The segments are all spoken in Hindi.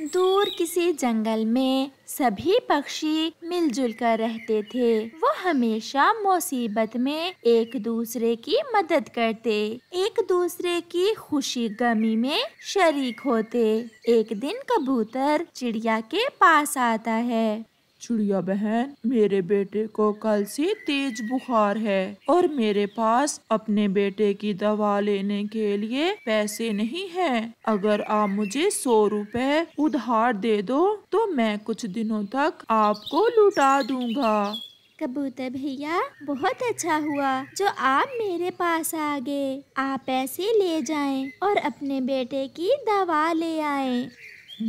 दूर किसी जंगल में सभी पक्षी मिलजुल कर रहते थे वो हमेशा मुसीबत में एक दूसरे की मदद करते एक दूसरे की खुशी गमी में शरीक होते एक दिन कबूतर चिड़िया के पास आता है चिड़िया बहन मेरे बेटे को कल से तेज बुखार है और मेरे पास अपने बेटे की दवा लेने के लिए पैसे नहीं हैं। अगर आप मुझे सौ रुपए उधार दे दो तो मैं कुछ दिनों तक आपको लुटा दूंगा कबूतर भैया बहुत अच्छा हुआ जो आप मेरे पास आ गए आप पैसे ले जाएं और अपने बेटे की दवा ले आएं।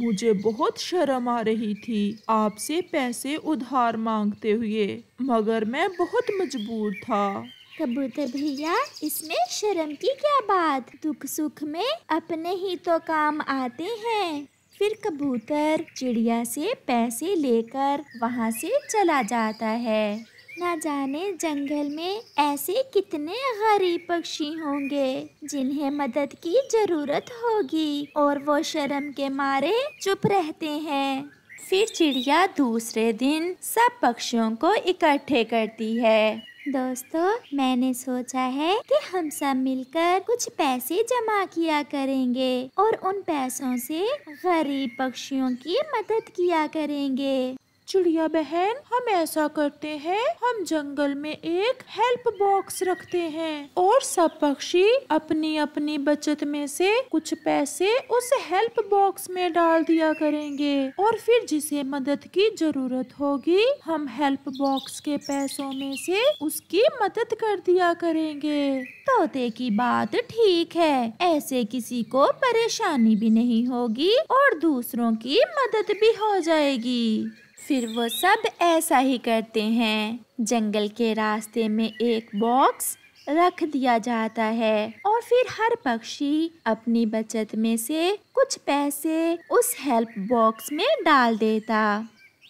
मुझे बहुत शर्म आ रही थी आपसे पैसे उधार मांगते हुए मगर मैं बहुत मजबूर था कबूतर भैया इसमें शर्म की क्या बात दुख सुख में अपने ही तो काम आते हैं फिर कबूतर चिड़िया से पैसे लेकर वहाँ से चला जाता है ना जाने जंगल में ऐसे कितने गरीब पक्षी होंगे जिन्हें मदद की जरूरत होगी और वो शर्म के मारे चुप रहते हैं फिर चिड़िया दूसरे दिन सब पक्षियों को इकट्ठे करती है दोस्तों मैंने सोचा है कि हम सब मिलकर कुछ पैसे जमा किया करेंगे और उन पैसों से गरीब पक्षियों की मदद किया करेंगे चिड़िया बहन हम ऐसा करते हैं हम जंगल में एक हेल्प बॉक्स रखते हैं और सब पक्षी अपनी अपनी बचत में से कुछ पैसे उस हेल्प बॉक्स में डाल दिया करेंगे और फिर जिसे मदद की जरूरत होगी हम हेल्प बॉक्स के पैसों में से उसकी मदद कर दिया करेंगे तोते की बात ठीक है ऐसे किसी को परेशानी भी नहीं होगी और दूसरों की मदद भी हो जाएगी फिर वो सब ऐसा ही करते हैं जंगल के रास्ते में एक बॉक्स रख दिया जाता है और फिर हर पक्षी अपनी बचत में से कुछ पैसे उस हेल्प बॉक्स में डाल देता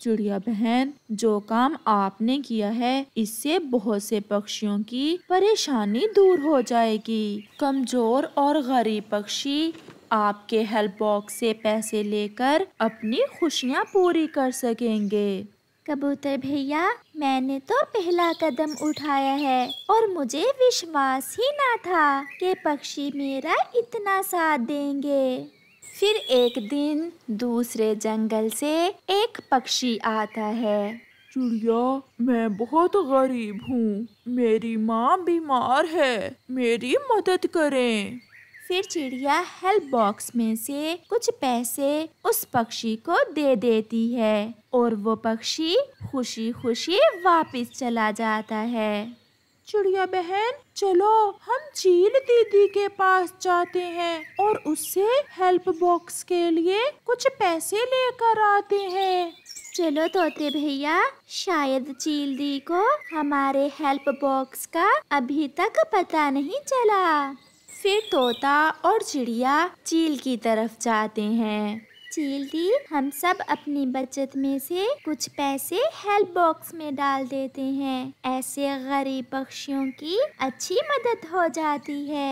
चिड़िया बहन जो काम आपने किया है इससे बहुत से पक्षियों की परेशानी दूर हो जाएगी कमजोर और गरीब पक्षी आपके हेल्प बॉक्स से पैसे लेकर अपनी खुशियाँ पूरी कर सकेंगे कबूतर भैया मैंने तो पहला कदम उठाया है और मुझे विश्वास ही ना था कि पक्षी मेरा इतना साथ देंगे फिर एक दिन दूसरे जंगल से एक पक्षी आता है चिड़िया मैं बहुत गरीब हूँ मेरी माँ बीमार है मेरी मदद करें फिर चिड़िया हेल्प बॉक्स में से कुछ पैसे उस पक्षी को दे देती है और वो पक्षी खुशी खुशी वापस चला जाता है चिड़िया बहन चलो हम चील दीदी के पास जाते हैं और उससे हेल्प बॉक्स के लिए कुछ पैसे लेकर आते हैं चलो तोते भैया शायद चील दी को हमारे हेल्प बॉक्स का अभी तक पता नहीं चला फिर तोता और चिड़िया चील की तरफ जाते हैं चील दी हम सब अपनी बचत में से कुछ पैसे हेल्प बॉक्स में डाल देते हैं ऐसे गरीब पक्षियों की अच्छी मदद हो जाती है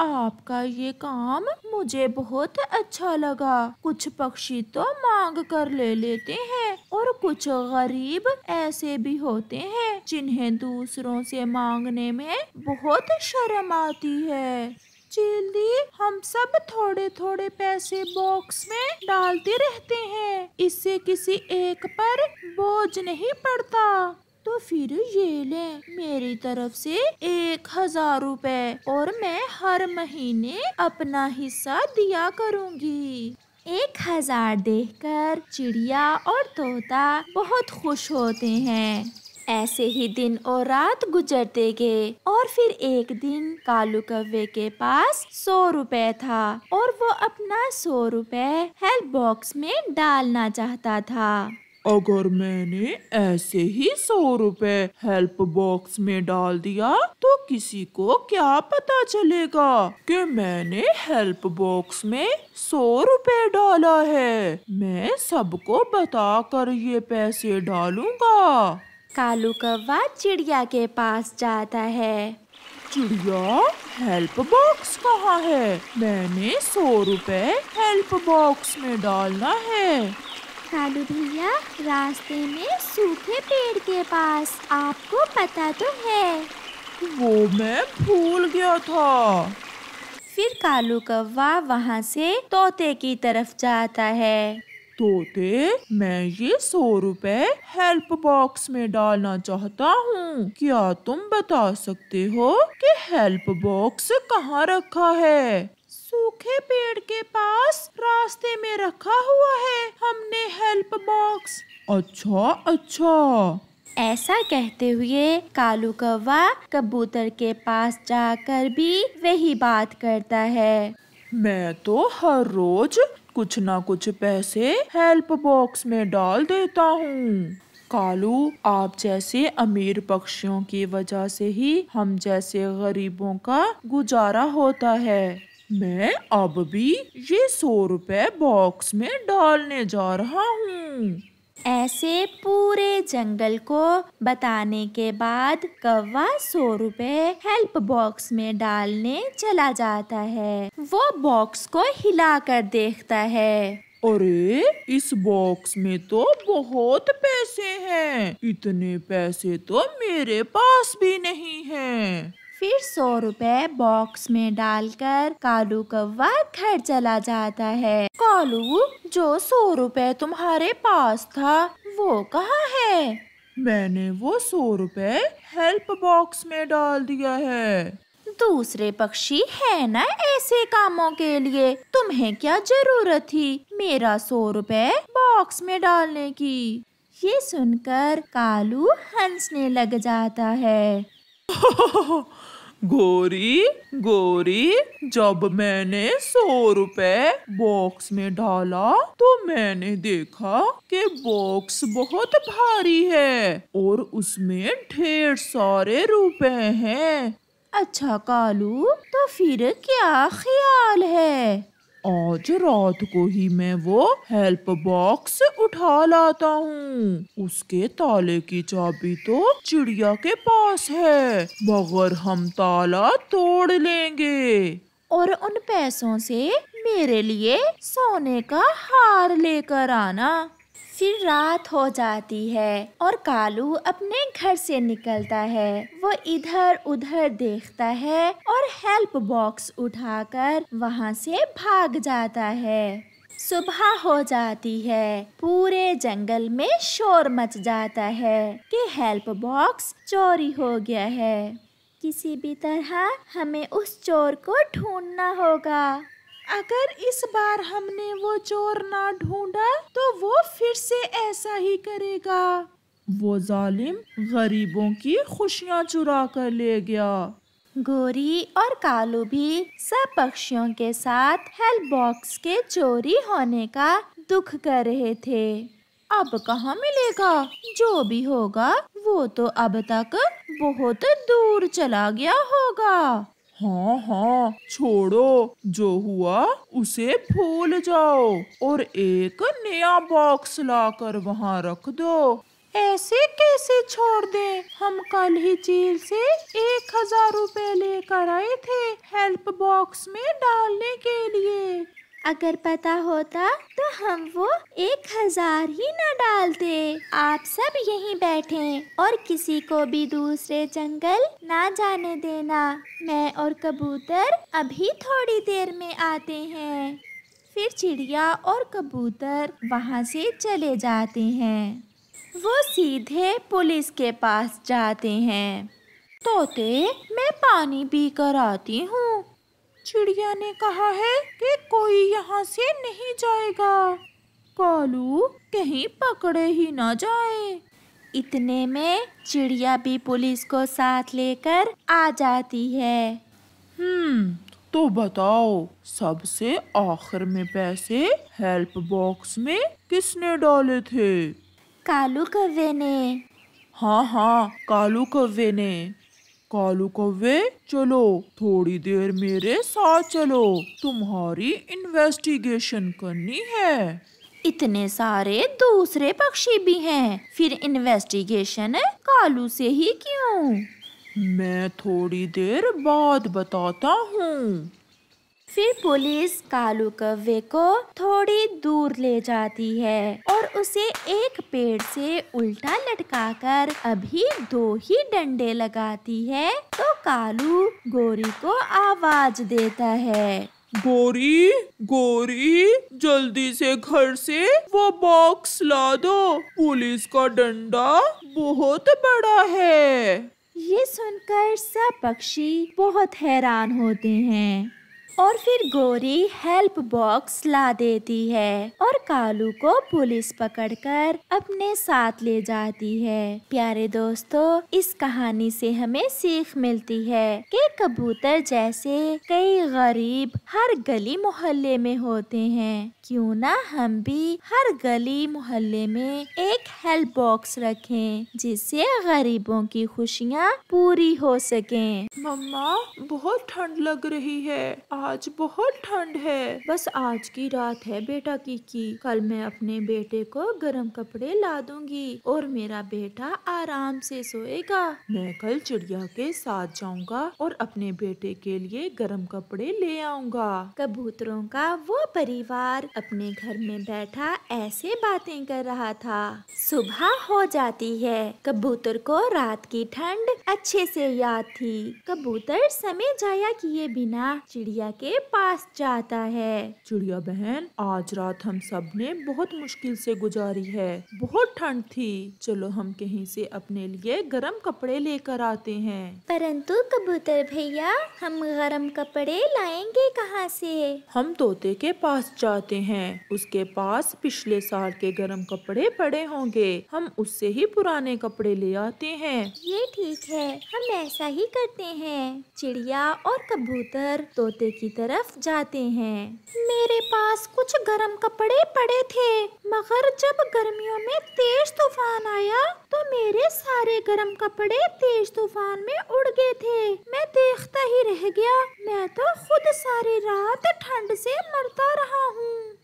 आपका ये काम मुझे बहुत अच्छा लगा कुछ पक्षी तो मांग कर ले लेते हैं और कुछ गरीब ऐसे भी होते हैं जिन्हें दूसरों से मांगने में बहुत शर्म आती है चिली हम सब थोड़े थोड़े पैसे बॉक्स में डालते रहते हैं इससे किसी एक पर बोझ नहीं पड़ता तो फिर ये ले मेरी तरफ से एक हजार रूपए और मैं हर महीने अपना हिस्सा दिया करूँगी एक हजार देख कर चिड़िया और तोता बहुत खुश होते हैं ऐसे ही दिन और रात गुजरते गए और फिर एक दिन कालू कव्वे के पास सौ रुपए था और वो अपना सौ रुपए हेल्प बॉक्स में डालना चाहता था अगर मैंने ऐसे ही सौ रुपए हेल्प बॉक्स में डाल दिया तो किसी को क्या पता चलेगा कि मैंने हेल्प बॉक्स में सौ रुपए डाला है मैं सबको बता कर ये पैसे डालूंगा कालू कौवा चिड़िया के पास जाता है चिड़िया हेल्प बॉक्स कहाँ है मैंने सौ रुपए हेल्प बॉक्स में डालना है कालू भैया रास्ते में सूखे पेड़ के पास आपको पता तो है वो मैं भूल गया था फिर कालू कौवा वहाँ से तोते की तरफ जाता है तोते मैं ये सौ रुपए हेल्प बॉक्स में डालना चाहता हूँ क्या तुम बता सकते हो कि हेल्प बॉक्स कहाँ रखा है सूखे पेड़ के पास रास्ते में रखा हुआ है हमने हेल्प बॉक्स अच्छा अच्छा ऐसा कहते हुए कालू कौवा कबूतर के पास जाकर भी वही बात करता है मैं तो हर रोज कुछ ना कुछ पैसे हेल्प बॉक्स में डाल देता हूँ कालू आप जैसे अमीर पक्षियों की वजह से ही हम जैसे गरीबों का गुजारा होता है मैं अब भी ये सौ रुपए बॉक्स में डालने जा रहा हूँ ऐसे पूरे जंगल को बताने के बाद कौवा सौ रुपए हेल्प बॉक्स में डालने चला जाता है वो बॉक्स को हिला कर देखता है अरे इस बॉक्स में तो बहुत पैसे हैं इतने पैसे तो मेरे पास भी नहीं हैं फिर सौ रुपए बॉक्स में डालकर कालू कौवा घर चला जाता है कालू जो सौ रुपए तुम्हारे पास था वो कहाँ है मैंने वो सौ रुपए हेल्प बॉक्स में डाल दिया है दूसरे पक्षी है ना ऐसे कामों के लिए तुम्हें क्या जरूरत थी मेरा सौ रुपए बॉक्स में डालने की ये सुनकर कालू हंसने लग जाता है गोरी गोरी जब मैंने सौ रुपए बॉक्स में डाला तो मैंने देखा कि बॉक्स बहुत भारी है और उसमें ढेर सारे रुपए हैं अच्छा कालू तो फिर क्या ख्याल है आज रात को ही मैं वो हेल्प बॉक्स उठा लाता हूँ उसके ताले की चाबी तो चिड़िया के पास है मगर हम ताला तोड़ लेंगे और उन पैसों से मेरे लिए सोने का हार लेकर आना फिर रात हो जाती है और कालू अपने घर से निकलता है वो इधर उधर देखता है और हेल्प बॉक्स उठाकर वहाँ से भाग जाता है सुबह हो जाती है पूरे जंगल में शोर मच जाता है कि हेल्प बॉक्स चोरी हो गया है किसी भी तरह हमें उस चोर को ढूंढना होगा अगर इस बार हमने वो चोर ना ढूंढा तो वो फिर से ऐसा ही करेगा वो जालिम गरीबों की खुशियाँ चुरा कर ले गया गोरी और कालू भी सब पक्षियों के साथ हेल्प बॉक्स के चोरी होने का दुख कर रहे थे अब कहाँ मिलेगा जो भी होगा वो तो अब तक बहुत दूर चला गया होगा हाँ हाँ छोड़ो जो हुआ उसे भूल जाओ और एक नया बॉक्स लाकर वहाँ रख दो ऐसे कैसे छोड़ दे हम कल ही जेल से एक हजार रूपए लेकर आए थे हेल्प बॉक्स में डालने के लिए अगर पता होता तो हम वो एक हजार ही न डालते आप सब यहीं बैठे और किसी को भी दूसरे जंगल ना जाने देना मैं और कबूतर अभी थोड़ी देर में आते हैं फिर चिड़िया और कबूतर वहाँ से चले जाते हैं वो सीधे पुलिस के पास जाते हैं तोते मैं पानी पी कर आती हूँ चिड़िया ने कहा है कि कोई यहाँ से नहीं जाएगा कालू कहीं पकड़े ही ना जाए इतने में चिड़िया भी पुलिस को साथ लेकर आ जाती है हम्म तो बताओ सबसे आखिर में पैसे हेल्प बॉक्स में किसने डाले थे कालू कव्वे ने हाँ हाँ कालू कव्वे ने कालू कौवे चलो थोड़ी देर मेरे साथ चलो तुम्हारी इन्वेस्टिगेशन करनी है इतने सारे दूसरे पक्षी भी हैं फिर इन्वेस्टिगेशन कालू से ही क्यों मैं थोड़ी देर बाद बताता हूँ फिर पुलिस कालू कव्वे को थोड़ी दूर ले जाती है और उसे एक पेड़ से उल्टा लटकाकर अभी दो ही डंडे लगाती है तो कालू गोरी को आवाज देता है गोरी गोरी जल्दी से घर से वो बॉक्स ला दो पुलिस का डंडा बहुत बड़ा है ये सुनकर सब पक्षी बहुत हैरान होते हैं और फिर गोरी हेल्प बॉक्स ला देती है और कालू को पुलिस पकड़कर अपने साथ ले जाती है प्यारे दोस्तों इस कहानी से हमें सीख मिलती है कि कबूतर जैसे कई गरीब हर गली मोहल्ले में होते हैं क्यों ना हम भी हर गली मोहल्ले में एक हेल्प बॉक्स रखें जिससे गरीबों की खुशियाँ पूरी हो सके मम्मा बहुत ठंड लग रही है आज बहुत ठंड है बस आज की रात है बेटा की की कल मैं अपने बेटे को गर्म कपड़े ला दूंगी और मेरा बेटा आराम से सोएगा मैं कल चिड़िया के साथ जाऊंगा और अपने बेटे के लिए गर्म कपड़े ले आऊंगा कबूतरों का वो परिवार अपने घर में बैठा ऐसे बातें कर रहा था सुबह हो जाती है कबूतर को रात की ठंड अच्छे से याद थी कबूतर समय जाया किए बिना चिड़िया के पास जाता है चिड़िया बहन आज रात हम सब ने बहुत मुश्किल से गुजारी है बहुत ठंड थी चलो हम कहीं से अपने लिए गर्म कपड़े लेकर आते हैं परंतु कबूतर भैया हम गर्म कपड़े लाएंगे कहाँ से हम तोते के पास जाते हैं हैं उसके पास पिछले साल के गर्म कपड़े पड़े होंगे हम उससे ही पुराने कपड़े ले आते हैं ये ठीक है हम ऐसा ही करते हैं चिड़िया और कबूतर तोते की तरफ जाते हैं मेरे पास कुछ गर्म कपड़े पड़े थे मगर जब गर्मियों में तेज तूफान आया तो मेरे सारे गर्म कपड़े तेज तूफान में उड़ गए थे मैं देखता ही रह गया मैं तो खुद सारी रात ठंड से मरता रहा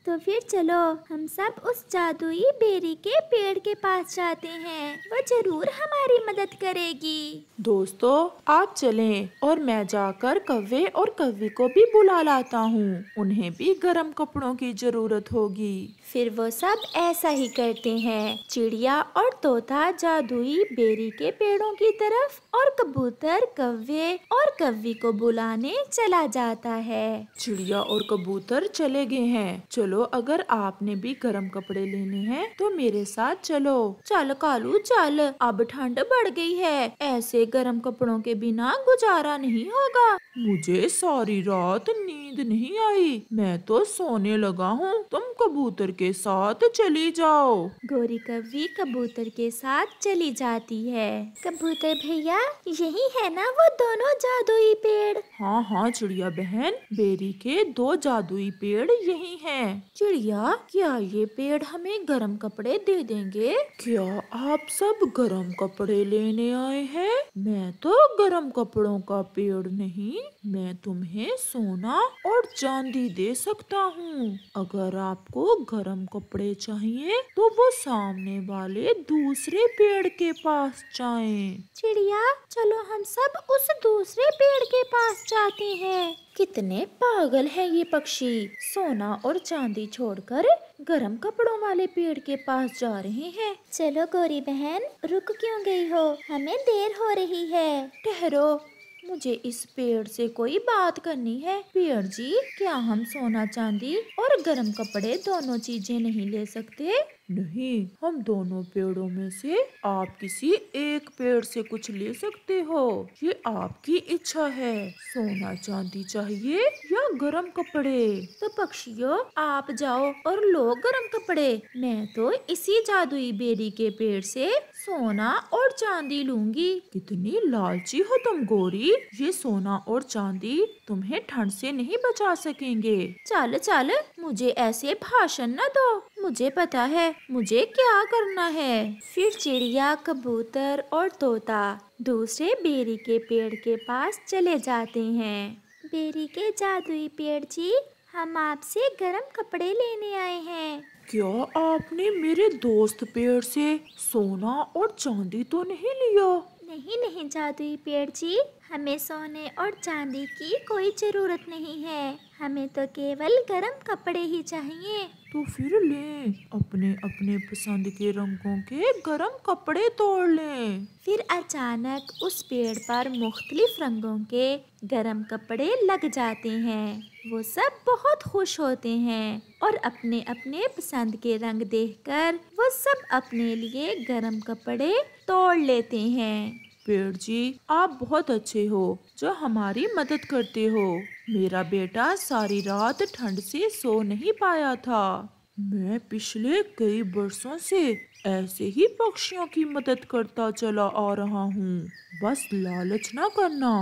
तो फिर चलो हम सब उस जादुई बेरी के पेड़ के पास जाते हैं वो जरूर हमारी मदद करेगी दोस्तों आप चलें और मैं जाकर कव्वे और कव्वी को भी बुला लाता हूँ उन्हें भी गर्म कपड़ों की जरूरत होगी फिर वो सब ऐसा ही करते हैं चिड़िया और तोता जादुई बेरी के पेड़ों की तरफ और कबूतर कव्वे और कव्वी को बुलाने चला जाता है चिड़िया और कबूतर चले गए हैं चलो चलो अगर आपने भी गर्म कपड़े लेने हैं तो मेरे साथ चलो चल कालू चल अब ठंड बढ़ गई है ऐसे गर्म कपड़ों के बिना गुजारा नहीं होगा मुझे सारी रात नींद नहीं आई मैं तो सोने लगा हूँ तुम कबूतर के साथ चली जाओ गोरी कवि कबूतर के साथ चली जाती है कबूतर भैया यही है ना वो दोनों जादुई पेड़ हाँ हाँ चिड़िया बहन बेरी के दो जादुई पेड़ यही हैं। चिड़िया क्या ये पेड़ हमें गर्म कपड़े दे देंगे क्या आप सब गर्म कपड़े लेने आए हैं मैं तो गर्म कपड़ों का पेड़ नहीं मैं तुम्हें सोना और चांदी दे सकता हूँ अगर आपको गर्म कपड़े चाहिए तो वो सामने वाले दूसरे पेड़ के पास जाए चिड़िया चलो हम सब उस दूसरे पेड़ के पास जाते हैं कितने पागल हैं ये पक्षी सोना और चांदी छोड़कर गरम कपड़ों वाले पेड़ के पास जा रहे हैं चलो गोरी बहन रुक क्यों गई हो हमें देर हो रही है ठहरो मुझे इस पेड़ से कोई बात करनी है पेड़ जी क्या हम सोना चांदी और गर्म कपड़े दोनों चीजें नहीं ले सकते नहीं हम दोनों पेड़ों में से आप किसी एक पेड़ से कुछ ले सकते हो ये आपकी इच्छा है सोना चांदी चाहिए या गर्म कपड़े तो पक्षियों आप जाओ और लो गरम कपड़े मैं तो इसी जादुई बेरी के पेड़ से सोना और चांदी लूंगी कितनी लालची हो तुम गोरी ये सोना और चांदी तुम्हें ठंड से नहीं बचा सकेंगे चल चल मुझे ऐसे भाषण न दो मुझे पता है मुझे क्या करना है फिर चिड़िया कबूतर और तोता दूसरे बेरी के पेड़ के पास चले जाते हैं बेरी के जादुई पेड़ जी हम आपसे गर्म कपड़े लेने आए हैं क्या आपने मेरे दोस्त पेड़ से सोना और चांदी तो नहीं लिया नहीं नहीं जादुई पेड़ जी हमें सोने और चांदी की कोई ज़रूरत नहीं है हमें तो केवल गर्म कपड़े ही चाहिए तो फिर ले अपने अपने पसंद के रंगों के गर्म कपड़े तोड़ ले फिर अचानक उस पेड़ पर मुख्तलिफ रंगों के गर्म कपड़े लग जाते हैं वो सब बहुत खुश होते हैं और अपने अपने पसंद के रंग देखकर वो सब अपने लिए गर्म कपड़े तोड़ लेते हैं पेड़ जी आप बहुत अच्छे हो जो हमारी मदद करते हो मेरा बेटा सारी रात ठंड से सो नहीं पाया था मैं पिछले कई वर्षों से ऐसे ही पक्षियों की मदद करता चला आ रहा हूँ बस लालच ना करना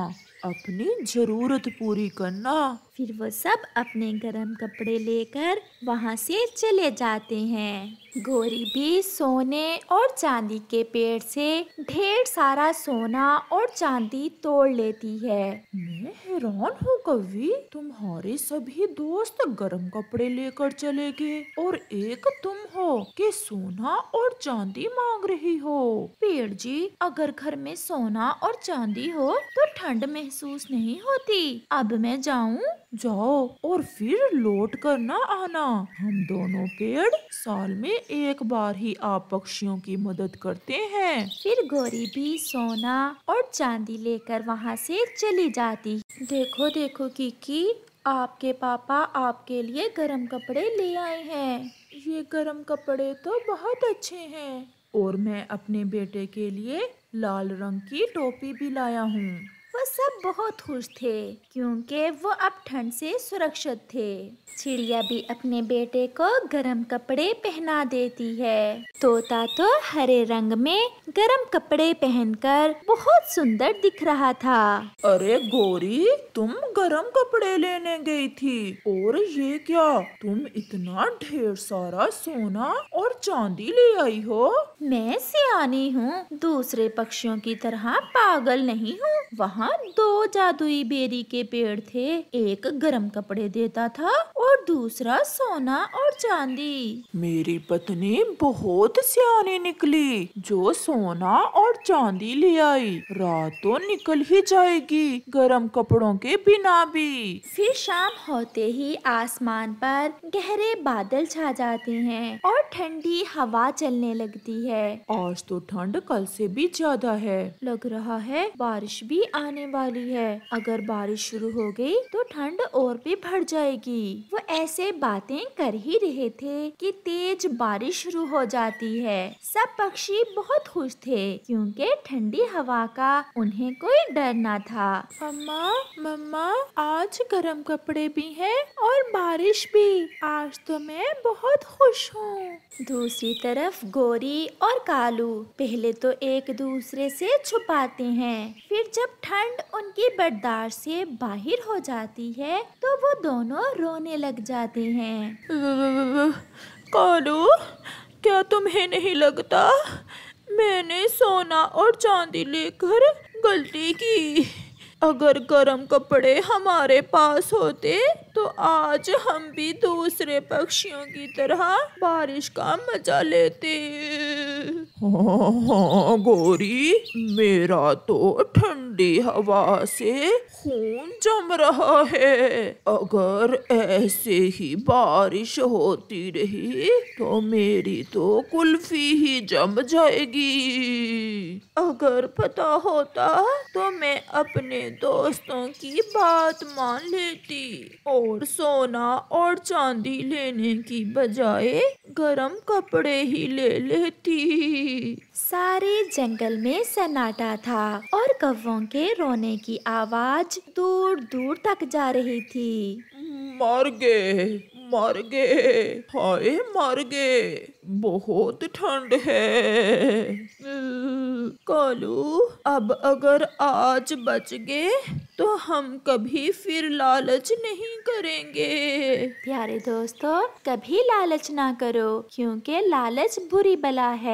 अपनी जरूरत पूरी करना फिर वो सब अपने गर्म कपड़े लेकर वहाँ से चले जाते हैं गोरी भी सोने और चांदी के पेड़ से ढेर सारा सोना और चांदी तोड़ लेती है मैं हैरान हूँ कवि तुम्हारे सभी दोस्त गर्म कपड़े लेकर चले गए और एक तुम हो कि सोना और चांदी मांग रही हो पेड़ जी अगर घर में सोना और चांदी हो तो ठंड महसूस नहीं होती अब मैं जाऊँ जाओ और फिर लौट कर न आना हम दोनों पेड़ साल में एक बार ही आप पक्षियों की मदद करते हैं फिर गौरी भी सोना और चांदी लेकर वहाँ से चली जाती देखो देखो की आपके पापा आपके लिए गर्म कपड़े ले आए हैं ये गर्म कपड़े तो बहुत अच्छे हैं और मैं अपने बेटे के लिए लाल रंग की टोपी भी लाया हूँ वो सब बहुत खुश थे क्योंकि वो अब ठंड से सुरक्षित थे चिड़िया भी अपने बेटे को गर्म कपड़े पहना देती है तोता तो हरे रंग में गर्म कपड़े पहनकर बहुत सुंदर दिख रहा था अरे गोरी तुम गर्म कपड़े लेने गई थी और ये क्या तुम इतना ढेर सारा सोना और चांदी ले आई हो मैं सियानी हूँ दूसरे पक्षियों की तरह पागल नहीं हूँ वहाँ दो जादुई बेरी के पेड़ थे एक गर्म कपड़े देता था और दूसरा सोना और चांदी मेरी पत्नी बहुत सियानी निकली जो सोना और चांदी ले आई रात तो निकल ही जाएगी गर्म कपड़ों के बिना भी फिर शाम होते ही आसमान पर गहरे बादल छा जाते हैं और ठंडी हवा चलने लगती है आज तो ठंड कल से भी ज्यादा है लग रहा है बारिश भी आने वाली है अगर बारिश शुरू हो गई तो ठंड और भी बढ़ जाएगी वो ऐसे बातें कर ही रहे थे कि तेज बारिश शुरू हो जाती है सब पक्षी बहुत खुश थे क्योंकि ठंडी हवा का उन्हें कोई डर ना था मम्मा मम्मा आज गर्म कपड़े भी हैं और बारिश भी आज तो मैं बहुत खुश हूँ दूसरी तरफ गोरी और कालू पहले तो एक दूसरे से छुपाते हैं फिर जब ठंड उनकी बर्दाश्त से बाहर हो जाती है तो वो दोनों रोने लग जाते हैं कालू क्या तुम्हें नहीं लगता मैंने सोना और चांदी लेकर गलती की अगर गर्म कपड़े हमारे पास होते तो आज हम भी दूसरे पक्षियों की तरह बारिश का मजा लेते हाँ गोरी मेरा तो ठंडी हवा से खून जम रहा है अगर ऐसे ही बारिश होती रही तो मेरी तो कुल्फी ही जम जाएगी अगर पता होता तो मैं अपने दोस्तों की बात मान लेती ओ और सोना और चांदी लेने की बजाय गरम कपड़े ही ले लेती सारे जंगल में सन्नाटा था और कव्वों के रोने की आवाज दूर दूर तक जा रही थी मर गए मर गए हाय मर गए बहुत ठंड है कालू अब अगर आज बच गए तो हम कभी फिर लालच नहीं करेंगे प्यारे दोस्तों कभी लालच ना करो क्योंकि लालच बुरी बला है